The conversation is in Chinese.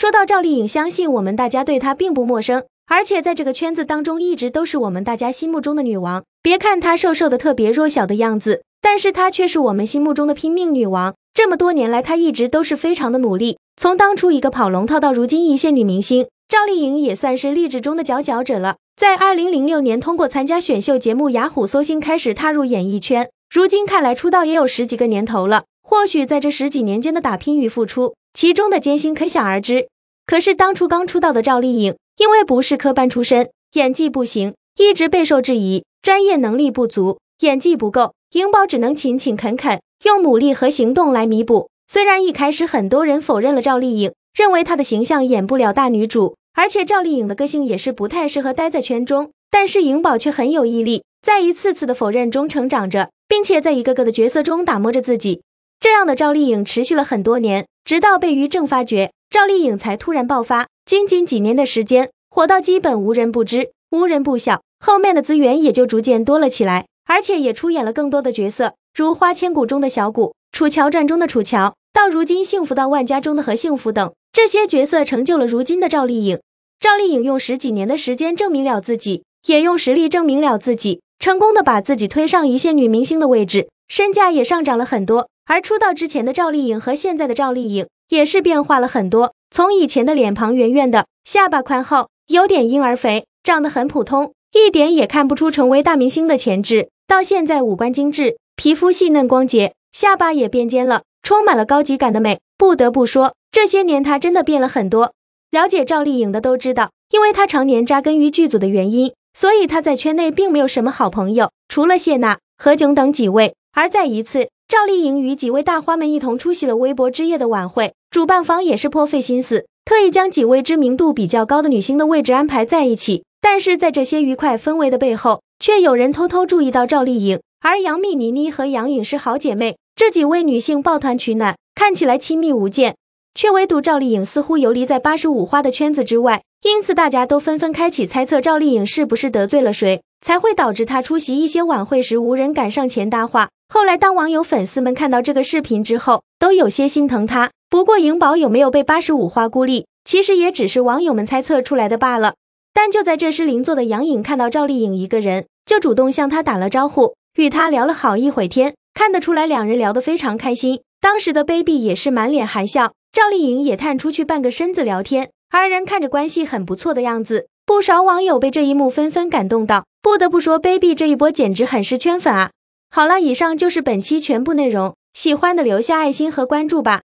说到赵丽颖，相信我们大家对她并不陌生，而且在这个圈子当中，一直都是我们大家心目中的女王。别看她瘦瘦的、特别弱小的样子，但是她却是我们心目中的拼命女王。这么多年来，她一直都是非常的努力，从当初一个跑龙套到如今一线女明星，赵丽颖也算是励志中的佼佼者了。在二零零六年，通过参加选秀节目《雅虎搜星》开始踏入演艺圈，如今看来出道也有十几个年头了。或许在这十几年间的打拼与付出。其中的艰辛可想而知。可是当初刚出道的赵丽颖，因为不是科班出身，演技不行，一直备受质疑，专业能力不足，演技不够，颖宝只能勤勤恳恳，用努力和行动来弥补。虽然一开始很多人否认了赵丽颖，认为她的形象演不了大女主，而且赵丽颖的个性也是不太适合待在圈中，但是颖宝却很有毅力，在一次次的否认中成长着，并且在一个个的角色中打磨着自己。这样的赵丽颖持续了很多年。直到被于正发掘，赵丽颖才突然爆发。仅仅几年的时间，火到基本无人不知、无人不晓，后面的资源也就逐渐多了起来，而且也出演了更多的角色，如《花千骨》中的小骨、《楚乔传》中的楚乔，到如今《幸福到万家》中的何幸福等，这些角色成就了如今的赵丽颖。赵丽颖用十几年的时间证明了自己，也用实力证明了自己，成功的把自己推上一线女明星的位置，身价也上涨了很多。而出道之前的赵丽颖和现在的赵丽颖也是变化了很多，从以前的脸庞圆圆的，下巴宽厚，有点婴儿肥，长得很普通，一点也看不出成为大明星的潜质，到现在五官精致，皮肤细嫩光洁，下巴也变尖了，充满了高级感的美。不得不说，这些年她真的变了很多。了解赵丽颖的都知道，因为她常年扎根于剧组的原因，所以她在圈内并没有什么好朋友，除了谢娜、何炅等几位。而再一次。赵丽颖与几位大花们一同出席了微博之夜的晚会，主办方也是颇费心思，特意将几位知名度比较高的女星的位置安排在一起。但是在这些愉快氛围的背后，却有人偷偷注意到赵丽颖。而杨幂、倪妮和杨颖是好姐妹，这几位女性抱团取暖，看起来亲密无间，却唯独赵丽颖似乎游离在八十五花的圈子之外。因此，大家都纷纷开启猜测：赵丽颖是不是得罪了谁，才会导致她出席一些晚会时无人敢上前搭话？后来，当网友粉丝们看到这个视频之后，都有些心疼他。不过，颖宝有没有被八十五花孤立，其实也只是网友们猜测出来的罢了。但就在这时，邻座的杨颖看到赵丽颖一个人，就主动向她打了招呼，与她聊了好一会天。看得出来，两人聊得非常开心。当时的 baby 也是满脸含笑，赵丽颖也探出去半个身子聊天，二人看着关系很不错的样子。不少网友被这一幕纷纷感动到，不得不说，baby 这一波简直很是圈粉啊！好了，以上就是本期全部内容。喜欢的留下爱心和关注吧。